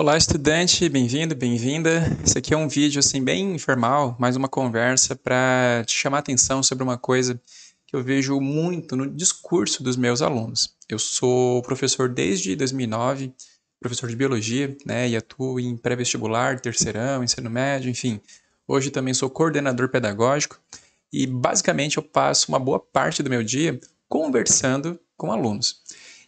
Olá, estudante, bem-vindo, bem-vinda. Esse aqui é um vídeo assim bem informal, mais uma conversa para te chamar a atenção sobre uma coisa que eu vejo muito no discurso dos meus alunos. Eu sou professor desde 2009, professor de biologia, né, e atuo em pré-vestibular, terceirão, ensino médio, enfim. Hoje também sou coordenador pedagógico e basicamente eu passo uma boa parte do meu dia conversando com alunos.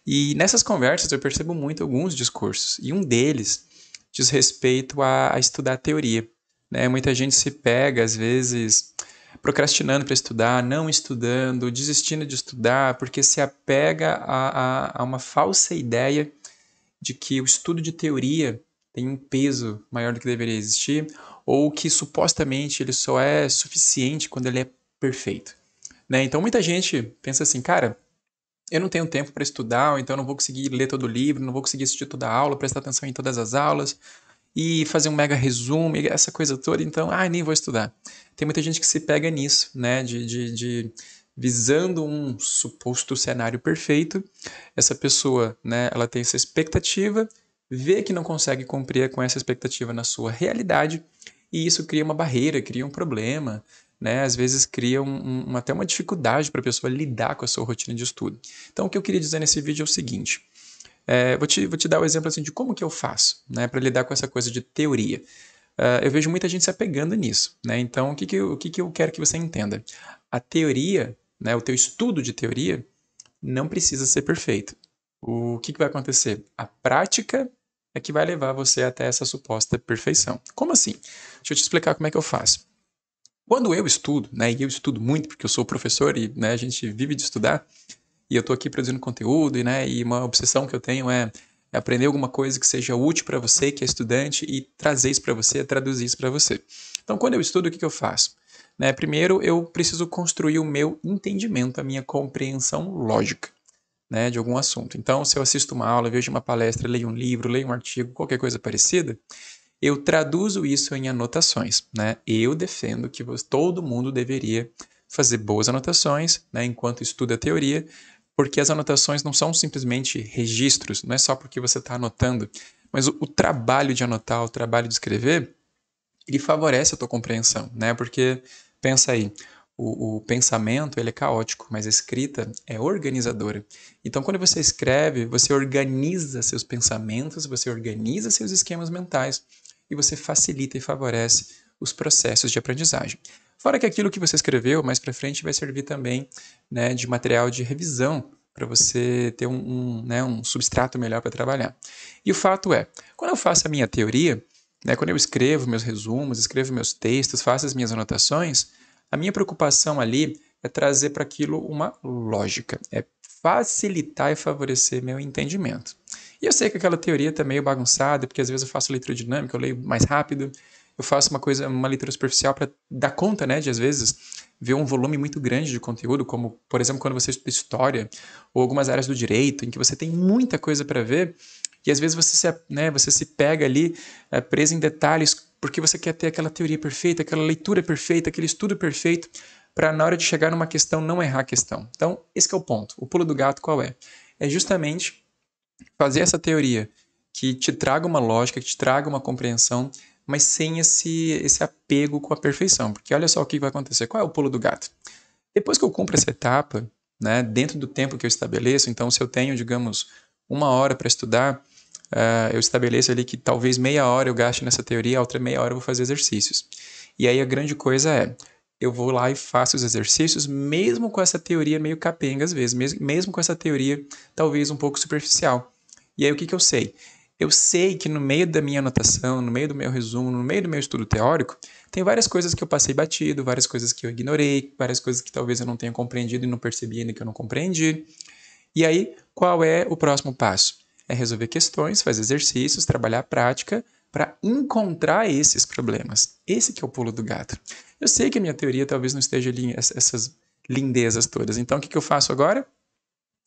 E nessas conversas eu percebo muito alguns discursos, e um deles diz respeito a, a estudar teoria. Né? Muita gente se pega, às vezes, procrastinando para estudar, não estudando, desistindo de estudar, porque se apega a, a, a, uma falsa ideia de que o estudo de teoria tem um peso maior do que deveria existir, ou que supostamente ele só é suficiente quando ele é perfeito. Né? Então muita gente pensa assim, cara, eu não tenho tempo para estudar, então não vou conseguir ler todo o livro, não vou conseguir assistir toda a aula, prestar atenção em todas as aulas e fazer um mega resumo, essa coisa toda, então, ah, nem vou estudar. Tem muita gente que se pega nisso, né, de, de, de visando um suposto cenário perfeito, essa pessoa, né, ela tem essa expectativa, vê que não consegue cumprir com essa expectativa na sua realidade, e isso cria uma barreira, cria um problema, né, às vezes cria um, um, até uma dificuldade para a pessoa lidar com a sua rotina de estudo. Então, o que eu queria dizer nesse vídeo é o seguinte. É, vou, te, vou te dar o um exemplo assim, de como que eu faço né, para lidar com essa coisa de teoria. Uh, eu vejo muita gente se apegando nisso. Né? Então, o, que, que, eu, o que, que eu quero que você entenda? A teoria, né, o teu estudo de teoria, não precisa ser perfeito. O que, que vai acontecer? A prática é que vai levar você até essa suposta perfeição. Como assim? Deixa eu te explicar como é que eu faço. Quando eu estudo, né, e eu estudo muito porque eu sou professor e né, a gente vive de estudar, e eu estou aqui produzindo conteúdo, e, né, e uma obsessão que eu tenho é, é aprender alguma coisa que seja útil para você, que é estudante, e trazer isso para você, traduzir isso para você. Então, quando eu estudo, o que, que eu faço? Né, primeiro, eu preciso construir o meu entendimento, a minha compreensão lógica né, de algum assunto. Então, se eu assisto uma aula, vejo uma palestra, leio um livro, leio um artigo, qualquer coisa parecida, eu traduzo isso em anotações. Né? Eu defendo que todo mundo deveria fazer boas anotações né, enquanto estuda a teoria, porque as anotações não são simplesmente registros, não é só porque você está anotando, mas o, o trabalho de anotar, o trabalho de escrever, ele favorece a tua compreensão, né? Porque pensa aí, o, o, pensamento ele é caótico, mas a escrita é organizadora. Então, quando você escreve, você organiza seus pensamentos, você organiza seus esquemas mentais e você facilita e favorece os processos de aprendizagem. Fora que aquilo que você escreveu mais para frente vai servir também né, de material de revisão para você ter um, um, né, um substrato melhor para trabalhar. E o fato é, quando eu faço a minha teoria, né, quando eu escrevo meus resumos, escrevo meus textos, faço as minhas anotações, a minha preocupação ali é trazer para aquilo uma lógica, é facilitar e favorecer meu entendimento. E eu sei que aquela teoria tá meio bagunçada, porque às vezes eu faço leitura dinâmica, eu leio mais rápido, eu faço uma coisa, uma leitura superficial para dar conta, né, de às vezes ver um volume muito grande de conteúdo, como, por exemplo, quando você estuda história ou algumas áreas do direito, em que você tem muita coisa para ver, e às vezes você se, né, você se pega ali é, preso em detalhes porque você quer ter aquela teoria perfeita, aquela leitura perfeita, aquele estudo perfeito, para na hora de chegar numa questão não errar a questão. Então, esse é o ponto. O pulo do gato qual é? É justamente fazer essa teoria que te traga uma lógica, que te traga uma compreensão, mas sem esse, esse apego com a perfeição. Porque olha só o que vai acontecer. Qual é o pulo do gato? Depois que eu cumpro essa etapa, né, dentro do tempo que eu estabeleço, então se eu tenho, digamos, uma hora para estudar, uh, eu estabeleço ali que talvez meia hora eu gaste nessa teoria, a outra meia hora eu vou fazer exercícios. E aí a grande coisa é, eu vou lá e faço os exercícios, mesmo com essa teoria meio capenga às vezes, mesmo, mesmo com essa teoria talvez um pouco superficial. E aí o que, que eu sei? Eu sei que no meio da minha anotação, no meio do meu resumo, no meio do meu estudo teórico, tem várias coisas que eu passei batido, várias coisas que eu ignorei, várias coisas que talvez eu não tenha compreendido e não percebi ainda que eu não compreendi. E aí, qual é o próximo passo? É resolver questões, fazer exercícios, trabalhar a prática para encontrar esses problemas. Esse que é o pulo do gato. Eu sei que a minha teoria talvez não esteja ali essas lindezas todas. Então, o que, que eu faço agora?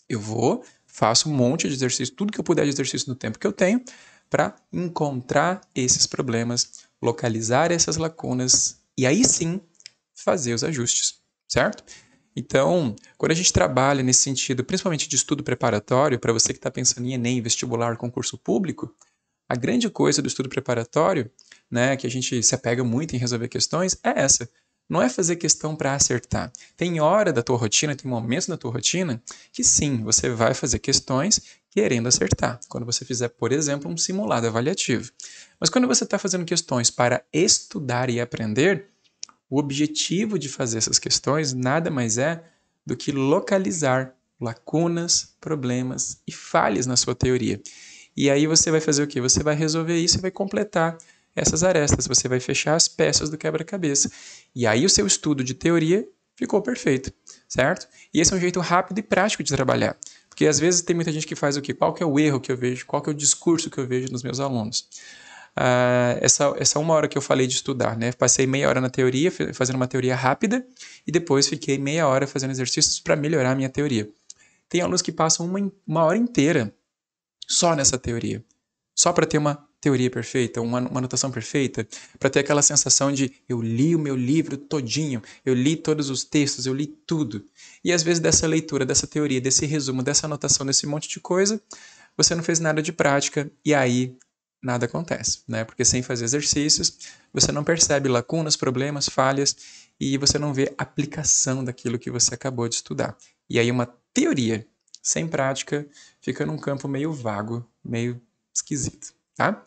Eu vou Faço um monte de exercício, tudo que eu puder de exercício no tempo que eu tenho, para encontrar esses problemas, localizar essas lacunas e aí sim fazer os ajustes, certo? Então, quando a gente trabalha nesse sentido, principalmente de estudo preparatório, para você que está pensando em Enem, vestibular, concurso público, a grande coisa do estudo preparatório, né, que a gente se apega muito em resolver questões, é essa não é fazer questão para acertar. Tem hora da tua rotina, tem momentos da tua rotina que sim, você vai fazer questões querendo acertar. Quando você fizer, por exemplo, um simulado avaliativo. Mas quando você está fazendo questões para estudar e aprender, o objetivo de fazer essas questões nada mais é do que localizar lacunas, problemas e falhas na sua teoria. E aí você vai fazer o quê? Você vai resolver isso e vai completar essas arestas, você vai fechar as peças do quebra-cabeça. E aí o seu estudo de teoria ficou perfeito, certo? E esse é um jeito rápido e prático de trabalhar. Porque às vezes tem muita gente que faz o quê? Qual que é o erro que eu vejo? Qual que é o discurso que eu vejo nos meus alunos? Uh, essa, essa uma hora que eu falei de estudar, né? Passei meia hora na teoria, fazendo uma teoria rápida, e depois fiquei meia hora fazendo exercícios para melhorar a minha teoria. Tem alunos que passam uma, uma hora inteira só nessa teoria, só para ter uma teoria perfeita, uma, uma anotação perfeita, para ter aquela sensação de eu li o meu livro todinho, eu li todos os textos, eu li tudo. E às vezes dessa leitura, dessa teoria, desse resumo, dessa anotação, desse monte de coisa, você não fez nada de prática e aí nada acontece, né? Porque sem fazer exercícios, você não percebe lacunas, problemas, falhas e você não vê aplicação daquilo que você acabou de estudar. E aí uma teoria sem prática fica num campo meio vago, meio esquisito. Tá?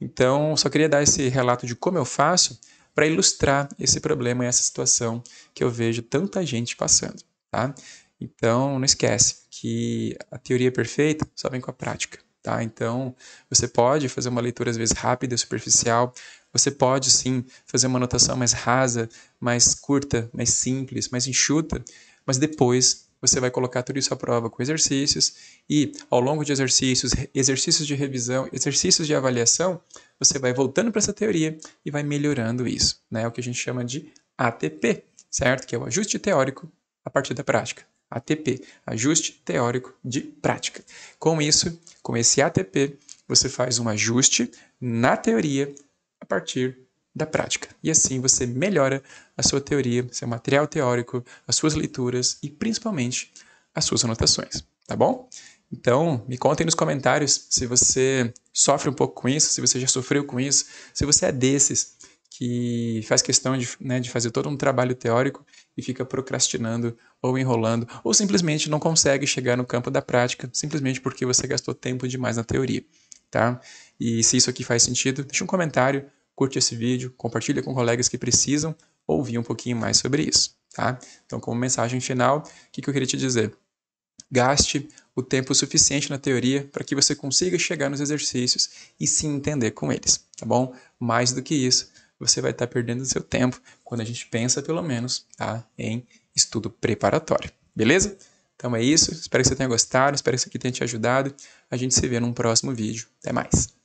Então, só queria dar esse relato de como eu faço para ilustrar esse problema e essa situação que eu vejo tanta gente passando. Tá? Então, não esquece que a teoria é perfeita só vem com a prática. Tá? Então, você pode fazer uma leitura às vezes rápida, superficial, você pode sim fazer uma anotação mais rasa, mais curta, mais simples, mais enxuta, mas depois você vai colocar tudo isso à prova com exercícios e ao longo de exercícios, exercícios de revisão, exercícios de avaliação, você vai voltando para essa teoria e vai melhorando isso, né? É o que a gente chama de ATP, certo? Que é o ajuste teórico a partir da prática. ATP, ajuste teórico de prática. Com isso, com esse ATP, você faz um ajuste na teoria a partir da prática. E assim você melhora a sua teoria, seu material teórico, as suas leituras e principalmente as suas anotações, tá bom? Então, me contem nos comentários se você sofre um pouco com isso, se você já sofreu com isso, se você é desses que faz questão de, né, de fazer todo um trabalho teórico e fica procrastinando ou enrolando, ou simplesmente não consegue chegar no campo da prática, simplesmente porque você gastou tempo demais na teoria, tá? E se isso aqui faz sentido, deixa um comentário, curte esse vídeo, compartilha com colegas que precisam ouvir um pouquinho mais sobre isso, tá? Então, como mensagem final, o que, eu queria te dizer? Gaste o tempo suficiente na teoria para que você consiga chegar nos exercícios e se entender com eles, tá bom? Mais do que isso, você vai estar perdendo perdendo seu tempo quando a gente pensa, pelo menos, tá? em estudo preparatório, beleza? Então é isso, espero que você tenha gostado, espero que isso aqui tenha te ajudado. A gente se vê num próximo vídeo. Até mais!